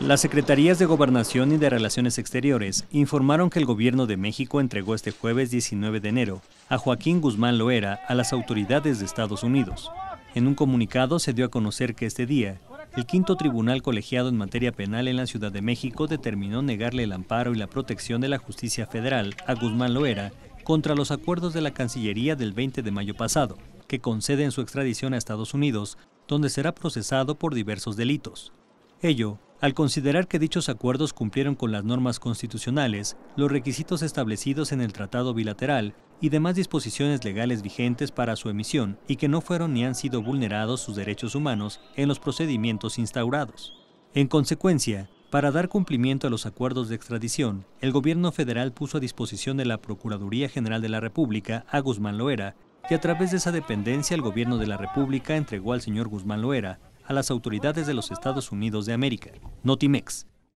Las secretarías de Gobernación y de Relaciones Exteriores informaron que el gobierno de México entregó este jueves 19 de enero a Joaquín Guzmán Loera a las autoridades de Estados Unidos. En un comunicado se dio a conocer que este día, el quinto tribunal colegiado en materia penal en la Ciudad de México determinó negarle el amparo y la protección de la justicia federal a Guzmán Loera contra los acuerdos de la Cancillería del 20 de mayo pasado, que conceden su extradición a Estados Unidos, donde será procesado por diversos delitos. Ello al considerar que dichos acuerdos cumplieron con las normas constitucionales, los requisitos establecidos en el tratado bilateral y demás disposiciones legales vigentes para su emisión y que no fueron ni han sido vulnerados sus derechos humanos en los procedimientos instaurados. En consecuencia, para dar cumplimiento a los acuerdos de extradición, el gobierno federal puso a disposición de la Procuraduría General de la República a Guzmán Loera, y a través de esa dependencia el gobierno de la República entregó al señor Guzmán Loera a las autoridades de los Estados Unidos de América, Notimex,